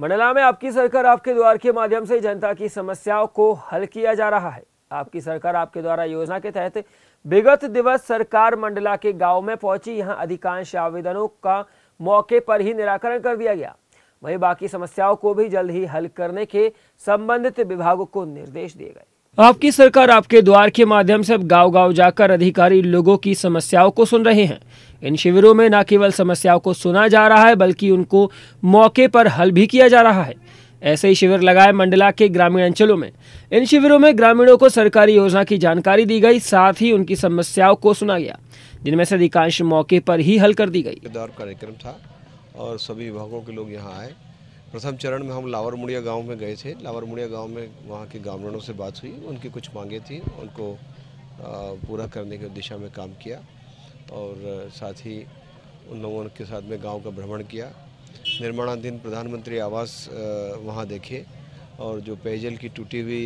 मंडला में आपकी सरकार आपके द्वार के माध्यम से जनता की समस्याओं को हल किया जा रहा है आपकी सरकार आपके द्वारा योजना के तहत विगत दिवस सरकार मंडला के गांव में पहुंची यहां अधिकांश आवेदनों का मौके पर ही निराकरण कर दिया गया वहीं बाकी समस्याओं को भी जल्द ही हल करने के संबंधित विभागों को निर्देश दिए गए आपकी सरकार आपके द्वार के माध्यम से अब गांव गांव जाकर अधिकारी लोगों की समस्याओं को सुन रहे हैं इन शिविरों में न केवल समस्याओं को सुना जा रहा है बल्कि उनको मौके पर हल भी किया जा रहा है ऐसे ही शिविर लगाए मंडला के ग्रामीण अंचलों में इन शिविरों में ग्रामीणों को सरकारी योजना की जानकारी दी गई साथ ही उनकी समस्याओं को सुना गया जिनमें से अधिकांश मौके पर ही हल कर दी गई कार्यक्रम था और सभी विभागों के लोग यहाँ आए प्रथम चरण में हम लावरमुड़िया गांव में गए थे लावरमुड़िया गांव में वहाँ के ग्रामीणों से बात हुई उनकी कुछ मांगे थी उनको पूरा करने की दिशा में काम किया और साथ ही उन लोगों के साथ में गांव का भ्रमण किया निर्माणाधीन प्रधानमंत्री आवास वहाँ देखे और जो पेयजल की टूटी हुई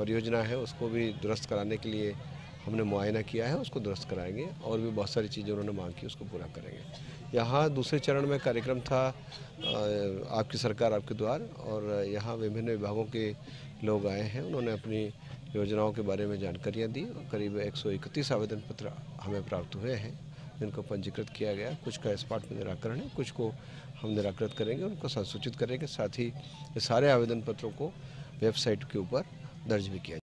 परियोजना है उसको भी दुरुस्त कराने के लिए हमने मुआयना किया है उसको दुरुस्त कराएंगे और भी बहुत सारी चीज़ें उन्होंने मांग की उसको पूरा करेंगे यहाँ दूसरे चरण में कार्यक्रम था आपकी सरकार आपके द्वार और यहाँ विभिन्न विभागों के लोग आए हैं उन्होंने अपनी योजनाओं के बारे में जानकारियाँ दी और करीब एक आवेदन पत्र हमें प्राप्त हुए हैं जिनको पंजीकृत किया गया कुछ का स्पॉट में निराकरण है कुछ को हम निराकृत करेंगे उनको संसूचित करेंगे साथ ही सारे आवेदन पत्रों को वेबसाइट के ऊपर दर्ज भी किया